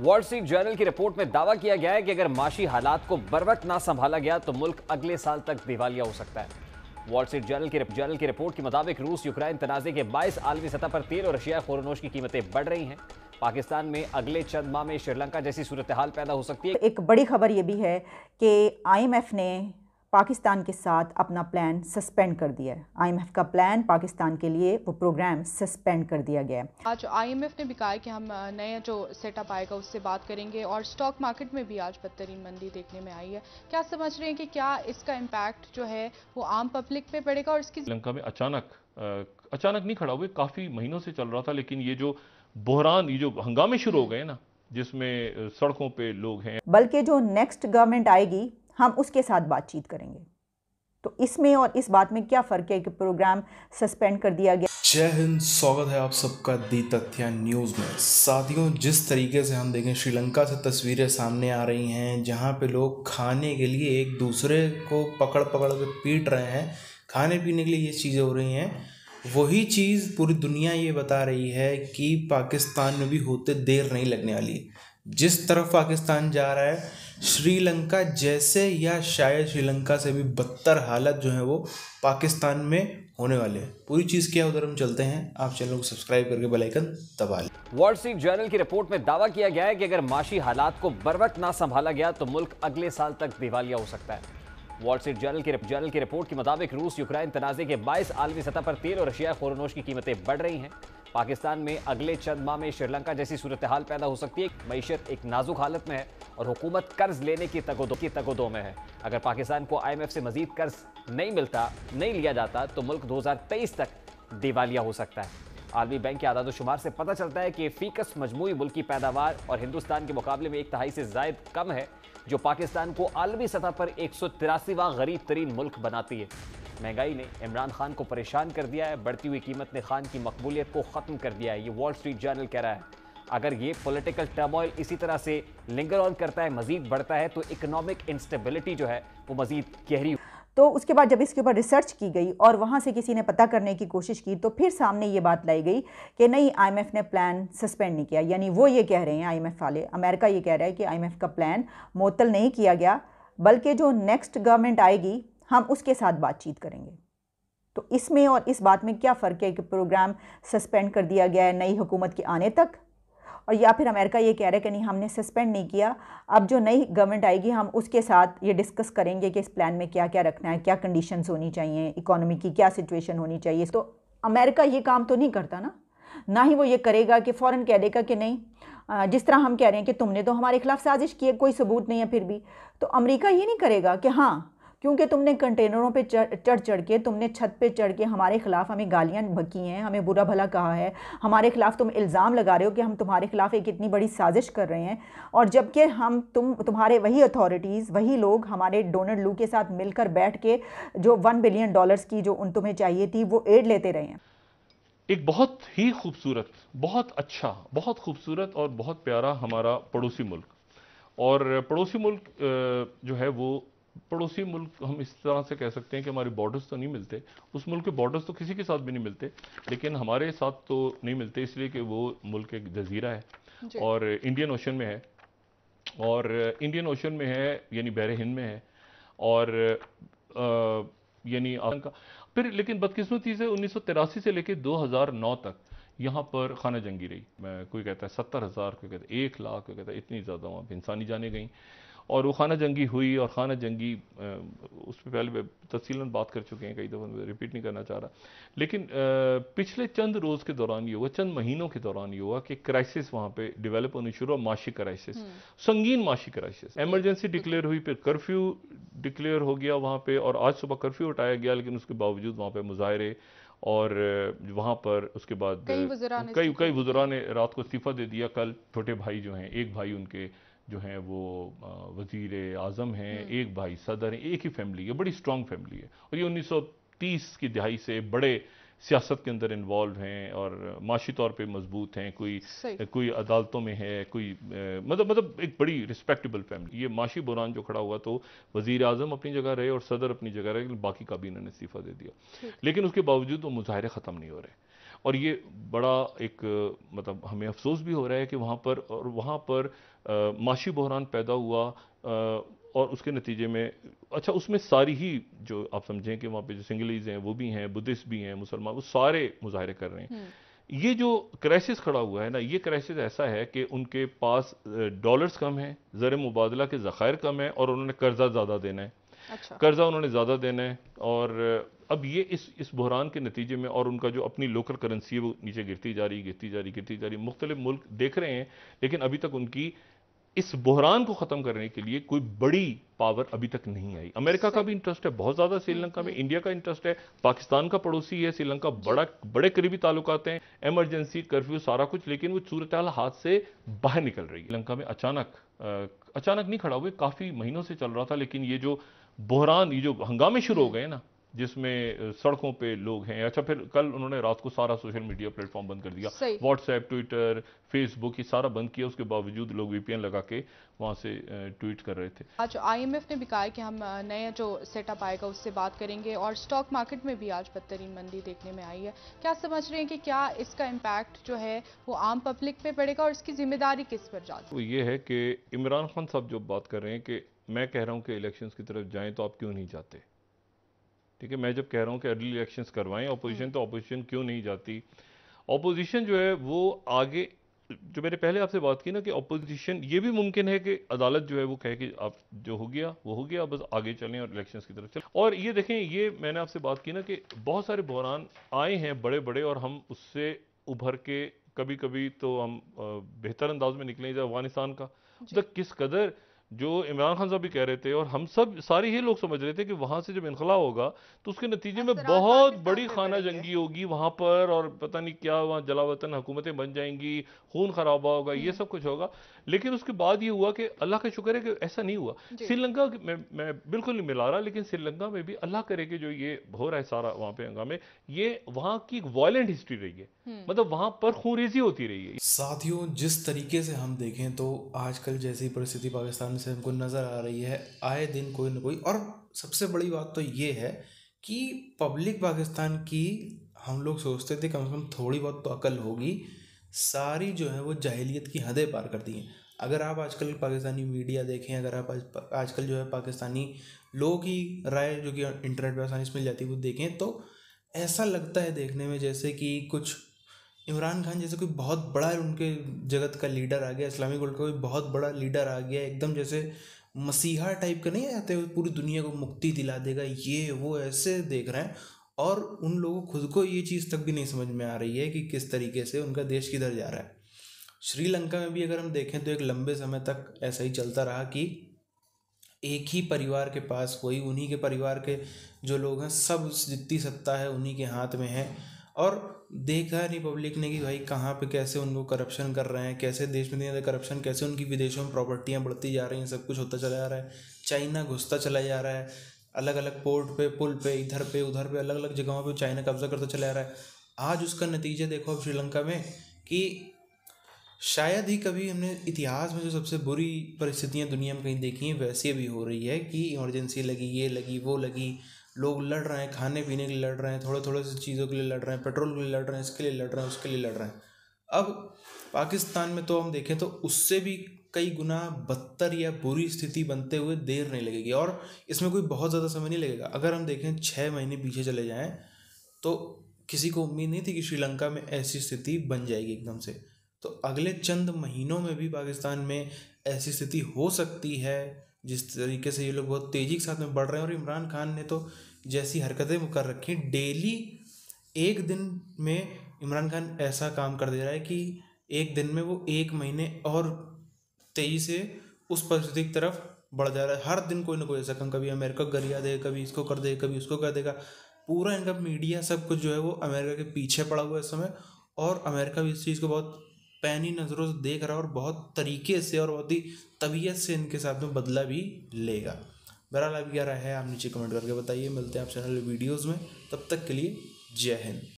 World street journal की report में दावा किया गया है कि अगर माशी हालात को वक्त ना संभाला गया तो मुल्क अगले साल तक दिवालिया हो सकता है वॉल स्ट्रीट जर्नल की जर्नल की रिपोर्ट के मुताबिक रूस यूक्रेन तनाजे के बाईस आलमी सतह पर तेल और रशिया खोरनोश की कीमतें बढ़ रही हैं पाकिस्तान में अगले चंद माह में श्रीलंका जैसी सूरत हाल पैदा हो सकती है एक बड़ी खबर यह भी है कि आई ने पाकिस्तान के साथ अपना प्लान सस्पेंड कर दिया है आईएमएफ का प्लान पाकिस्तान के लिए वो प्रोग्राम सस्पेंड कर दिया गया है आज आईएमएफ ने भी कहा है कि हम नया जो सेटअप आएगा उससे बात करेंगे और स्टॉक मार्केट में भी आज बदतरीन मंदी देखने में आई है क्या समझ रहे हैं कि क्या इसका इम्पैक्ट जो है वो आम पब्लिक पे पड़ेगा और इसकी श्रीलंका में अचानक अचानक नहीं खड़ा हुआ काफ़ी महीनों से चल रहा था लेकिन ये जो बहरान ये जो हंगामे शुरू हो गए ना जिसमें सड़कों पे लोग हैं बल्कि जो नेक्स्ट गवर्नमेंट आएगी हम उसके साथ बातचीत करेंगे तो इसमें और इस बात में क्या फ़र्क है कि प्रोग्राम सस्पेंड कर दिया गया जय हिंद स्वागत है आप सबका दी तथ्य न्यूज़ में साथियों जिस तरीके से हम देखें श्रीलंका से तस्वीरें सामने आ रही हैं जहाँ पे लोग खाने के लिए एक दूसरे को पकड़ पकड़ के पीट रहे हैं खाने पीने के लिए ये चीज़ें हो रही हैं वही चीज़ पूरी दुनिया ये बता रही है कि पाकिस्तान में भी होते देर नहीं लगने वाली जिस तरफ पाकिस्तान जा रहा है श्रीलंका जैसे या शायद श्रीलंका से भी बदतर हालत जो है वो पाकिस्तान में होने वाले हैं पूरी चीज़ क्या उधर हम चलते हैं आप चैनल को सब्सक्राइब करके बेल आइकन दबा लें वर्ल्ड स्ट्रीट जर्नल की रिपोर्ट में दावा किया गया है कि अगर माशी हालात को बर्वक ना संभाला गया तो मुल्क अगले साल तक दिवालिया हो सकता है वॉल स्ट्रीट जर्नल की जर्नल की रिपोर्ट के मुताबिक रूस यूक्रेन तनाजे के बाईस आलमी सतह पर तेल और रशिया खोरनोश की कीमतें बढ़ रही हैं पाकिस्तान में अगले चंद माह में श्रीलंका जैसी सूरत हाल पैदा हो सकती है मीशत एक नाजुक हालत में है और हुकूमत कर्ज लेने की तगोदो की तगोदो में है अगर पाकिस्तान को आईएमएफ से मजीद कर्ज नहीं मिलता नहीं लिया जाता तो मुल्क 2023 तक दिवालिया हो सकता है आरबी बैंक के आदाद शुमार से पता चलता है कि फीकस मजमू की पैदावार और हिंदुस्तान के मुकाबले में एक तहाई से जायद कम है जो पाकिस्तान को आलमी सतह पर एक सौ तिरासीवा गरीब तरीन मुल्क बनाती है महंगाई ने इमरान खान को परेशान कर दिया है बढ़ती हुई कीमत ने खान की मकबूलियत को ख़त्म कर दिया है ये वॉल स्ट्रीट जर्नल कह रहा है अगर ये पॉलिटिकल टर्मोइल इसी तरह से लिंगर ऑन करता है मजीद बढ़ता है तो इकोनॉमिक इंस्टेबिलिटी जो है वो मजीद गहरी तो उसके बाद जब इसके ऊपर रिसर्च की गई और वहाँ से किसी ने पता करने की कोशिश की तो फिर सामने ये बात लाई गई कि नहीं आईएमएफ ने प्लान सस्पेंड नहीं किया यानी वो ये कह रहे हैं आईएमएफ वाले अमेरिका ये कह रहा है कि आईएमएफ का प्लान मअतल नहीं किया गया बल्कि जो नेक्स्ट गवर्नमेंट आएगी हम उसके साथ बातचीत करेंगे तो इसमें और इस बात में क्या फ़र्क है कि प्रोग्राम सस्पेंड कर दिया गया है नई हुकूमत के आने तक और या फिर अमेरिका ये कह रहा है कि नहीं हमने सस्पेंड नहीं किया अब जो नई गवर्नमेंट आएगी हम उसके साथ ये डिस्कस करेंगे कि इस प्लान में क्या क्या रखना है क्या कंडीशन होनी चाहिए इकोनॉमी की क्या सिचुएशन होनी चाहिए तो अमेरिका ये काम तो नहीं करता ना ना ही वो ये करेगा कि फ़ौरन कह देगा कि नहीं जिस तरह हम कह रहे हैं कि तुमने तो हमारे खिलाफ साजिश की है कोई सबूत नहीं है फिर भी तो अमेरिका ये नहीं करेगा कि हाँ क्योंकि तुमने कंटेनरों पे चढ़ चढ़ के तुमने छत पे चढ़ के हमारे ख़िलाफ़ हमें गालियाँ भकी हैं हमें बुरा भला कहा है हमारे ख़िलाफ़ तुम इल्ज़ाम लगा रहे हो कि हम तुम्हारे ख़िलाफ़ एक इतनी बड़ी साजिश कर रहे हैं और जबकि हम तुम तुम्हारे वही अथॉरिटीज़ वही लोग हमारे डोनर लू के साथ मिलकर बैठ के जो वन बिलियन डॉलर्स की जो उन तुम्हें चाहिए थी वो एड लेते रहे हैं एक बहुत ही खूबसूरत बहुत अच्छा बहुत खूबसूरत और बहुत प्यारा हमारा पड़ोसी मुल्क और पड़ोसी मुल्क जो है वो पड़ोसी मुल्क हम इस तरह से कह सकते हैं कि हमारे बॉर्डर्स तो नहीं मिलते उस मुल्क के बॉर्डर्स तो किसी के साथ भी नहीं मिलते लेकिन हमारे साथ तो नहीं मिलते इसलिए कि वो मुल्क एक जजीरा है और इंडियन ओशन में है और इंडियन ओशन में है यानी बहर हिंद में है और यानी फिर लेकिन बदकिस्मती से उन्नीस से लेकर नौ तक यहाँ पर खाना जंगी रही मैं कोई कहता है सत्तर हज़ार कोई कहता है एक लाख कोई कहता है इतनी ज़्यादा वहाँ पर इंसानी जाने गई और वो खाना जंगी हुई और खाना जंगी उस पर पहले तफसीला बात कर चुके हैं कई दफ़ा मैं रिपीट नहीं करना चाह रहा लेकिन पिछले चंद रोज़ के दौरान ये हुआ चंद महीनों के दौरान ये हुआ कि क्राइसिस वहाँ पे डेवलप होनी शुरू हुआ माशी क्राइसिस हम्म। संगीन माशी क्राइसिस एमरजेंसी डिक्लेयर हुई फिर कर्फ्यू डिक्लेयर हो गया वहाँ पर और आज सुबह कर्फ्यू उठाया गया लेकिन उसके बावजूद वहाँ पर मुजाहरे और वहाँ पर उसके बाद कई कई बुजुर्ग ने रात को इस्तीफ़ा दे दिया कल छोटे भाई जो हैं एक भाई उनके जो हैं वो वजीर आजम हैं हम्म। एक भाई सदर हैं एक ही फैमिली है बड़ी स्ट्रांग फैमिली है और ये उन्नीस सौ तीस की दिहाई से बड़े सियासत के अंदर इन्वॉल्व हैं और माशी तौर पर मजबूत हैं कोई कोई अदालतों में है कोई मतलब मतलब एक बड़ी रिस्पेक्टेबल फैमिली ये माशी बुरान जो खड़ा हुआ तो वजीर अजम अपनी जगह रहे और सदर अपनी जगह रहे लेकिन बाकी काबीना ने इस्तीफ़ा दे दिया लेकिन उसके बावजूद वो मुजाहरे ख़त्म नहीं हो रहे और ये बड़ा एक मतलब हमें अफसोस भी हो रहा है कि वहाँ पर और वहाँ पर माशी बहरान पैदा हुआ और उसके नतीजे में अच्छा उसमें सारी ही जो आप समझें कि वहाँ पे जो सिंगलीज़ हैं वो भी हैं बुद्धिस्ट भी हैं मुसलमान वो सारे मुजाहरे कर रहे हैं हम्म। ये जो क्राइसिस खड़ा हुआ है ना ये क्राइसिस ऐसा है कि उनके पास डॉलर्स कम हैं ज़र मुबादला के ज़खायर कम हैं और उन्होंने कर्जा ज़्यादा देना है अच्छा। कर्जा उन्होंने ज़्यादा देना है और अब ये इस इस बहरान के नतीजे में और उनका जो अपनी लोकल करेंसी है वो नीचे गिरती जा रही गिरती जा रही गिरती जा रही मुख्तलिफ मुल्क देख रहे हैं लेकिन अभी तक उनकी इस बहरान को ख़त्म करने के लिए कोई बड़ी पावर अभी तक नहीं आई अमेरिका का भी इंटरेस्ट है बहुत ज़्यादा श्रीलंका में इंडिया का इंटरेस्ट है पाकिस्तान का पड़ोसी है श्रीलंका बड़ा बड़े करीबी ताल्लुक हैं एमरजेंसी कर्फ्यू सारा कुछ लेकिन वो सूरत हाल हाथ से बाहर निकल रही है श्रीलंका में अचानक अचानक नहीं खड़ा हुए काफ़ी महीनों से चल रहा था लेकिन ये जो बहरान ये जो हंगामे शुरू हो गए ना जिसमें सड़कों पे लोग हैं अच्छा फिर कल उन्होंने रात को सारा सोशल मीडिया प्लेटफॉर्म बंद कर दिया व्हाट्सएप ट्विटर फेसबुक ये सारा बंद किया उसके बावजूद लोग वीपीएन लगा के वहाँ से ट्वीट कर रहे थे आज आईएमएफ ने भी कहा कि हम नया जो सेटअप आएगा उससे बात करेंगे और स्टॉक मार्केट में भी आज बदतरीन मंदी देखने में आई है क्या समझ रहे हैं कि क्या इसका इम्पैक्ट जो है वो आम पब्लिक पे पड़ेगा और इसकी जिम्मेदारी किस पर जाती वो तो ये है कि इमरान खान साहब जो बात कर रहे हैं कि मैं कह रहा हूँ कि इलेक्शन की तरफ जाएँ तो आप क्यों नहीं जाते ठीक है मैं जब कह रहा हूँ कि अर्ली इलेक्शंस करवाएं अपोजिशन हम्म। तो अपोजिशन क्यों नहीं जाती अपोजिशन जो है वो आगे जो मैंने पहले आपसे बात की ना कि अपोजिशन ये भी मुमकिन है कि अदालत जो है वो कहे कि आप जो हो गया वो हो गया बस आगे चलें और इलेक्शन की तरफ चलें और ये देखें ये मैंने आपसे बात की ना कि बहुत सारे बहरान आए हैं बड़े बड़े और हम उससे उभर के कभी कभी तो हम बेहतर अंदाज में निकले जाए अफगानिस्तान का मतलब किस कदर जो इमरान खान साहब भी कह रहे थे और हम सब सारे ही लोग समझ रहे थे कि वहाँ से जब इनखला होगा तो उसके नतीजे में बहुत बड़ी खाना जंगी होगी वहाँ पर और पता नहीं क्या वहाँ जलावतन हुकूमतें बन जाएंगी खून खराबा होगा ये हम्म। सब कुछ होगा लेकिन उसके बाद ये हुआ कि अल्लाह का शुक्र है कि ऐसा नहीं हुआ श्रीलंका में मैं बिल्कुल नहीं मिला रहा लेकिन श्रीलंका में भी अल्लाह करे कि जो ये हो रहा है सारा वहाँ पे हंगामे ये वहाँ की एक वायलेंट हिस्ट्री रही है हम्म। मतलब वहां पर खूनरेजी होती रही है साथियों जिस तरीके से हम देखें तो आजकल जैसी परिस्थिति पाकिस्तान सामने से हमको नज़र आ रही है आए दिन कोई ना कोई और सबसे बड़ी बात तो ये है कि पब्लिक पाकिस्तान की हम लोग सोचते थे कम से कम थोड़ी बहुत तो अकल होगी सारी जो है वो जहलीत की हदें पार करती हैं अगर आप आजकल पाकिस्तानी मीडिया देखें अगर आप आज आजकल जो है पाकिस्तानी लोगों की राय जो कि इंटरनेट पर आसानी से मिल जाती है वो देखें तो ऐसा लगता है देखने में जैसे कि कुछ इमरान खान जैसे कोई बहुत बड़ा उनके जगत का लीडर आ गया इस्लामिक वर्ल्ड का कोई बहुत बड़ा लीडर आ गया एकदम जैसे मसीहा टाइप का नहीं आते पूरी दुनिया को मुक्ति दिला देगा ये वो ऐसे देख रहे हैं और उन लोगों को खुद को ये चीज़ तक भी नहीं समझ में आ रही है कि किस तरीके से उनका देश किधर जा रहा है श्रीलंका में भी अगर हम देखें तो एक लंबे समय तक ऐसा ही चलता रहा कि एक ही परिवार के पास कोई उन्हीं के परिवार के जो लोग हैं सब जितनी सत्ता है उन्हीं के हाथ में है और देखा है रिपब्लिक ने कि भाई कहाँ पे कैसे उनको करप्शन कर रहे हैं कैसे देश में ज़्यादा करप्शन कैसे उनकी विदेशों में प्रॉपर्टियाँ बढ़ती जा रही हैं सब कुछ होता चला जा रहा है चाइना घुसता चला जा रहा है अलग अलग पोर्ट पे पुल पे इधर पे उधर पे अलग अलग जगहों पे चाइना कब्जा करता चला जा रहा है आज उसका नतीजा देखो अब श्रीलंका में कि शायद ही कभी हमने इतिहास में जो सबसे बुरी परिस्थितियाँ दुनिया में कहीं देखी हैं वैसे भी हो रही है कि इमरजेंसी लगी ये लगी वो लगी लोग लड़ रहे हैं खाने पीने के लिए लड़ रहे हैं थोड़े थोड़े से चीज़ों के लिए लड़ रहे हैं पेट्रोल के लिए लड़ रहे हैं इसके लिए लड़ रहे हैं उसके लिए लड़ रहे हैं अब पाकिस्तान में तो हम देखें तो उससे भी कई गुना बदतर या बुरी स्थिति बनते हुए देर नहीं लगेगी और इसमें कोई बहुत ज़्यादा समय नहीं लगेगा अगर हम देखें छः महीने पीछे चले जाएँ तो किसी को उम्मीद नहीं थी कि श्रीलंका में ऐसी स्थिति बन जाएगी एकदम से तो अगले चंद महीनों में भी पाकिस्तान में ऐसी स्थिति हो सकती है जिस तरीके से ये लोग बहुत तेज़ी के साथ में बढ़ रहे हैं और इमरान खान ने तो जैसी हरकतें वो कर रखी हैं डेली एक दिन में इमरान खान ऐसा काम कर दे रहा है कि एक दिन में वो एक महीने और तेज़ी से उस परिस्थिति की तरफ बढ़ जा रहा है हर दिन कोई ना कोई ऐसा काम कभी अमेरिका को गरिया दे कभी इसको कर दे कभी उसको कर देगा पूरा इनका मीडिया सब कुछ जो है वो अमेरिका के पीछे पड़ा हुआ है इस समय और अमेरिका भी इस चीज़ को बहुत पैनी नज़रों से देख रहा और बहुत तरीके से और बहुत ही तबीयत से इनके साथ में बदला भी लेगा बहरहाल अभी क्या रहा है आप नीचे कमेंट करके बताइए मिलते हैं आप चैनल वीडियोज़ में तब तक के लिए जय हिंद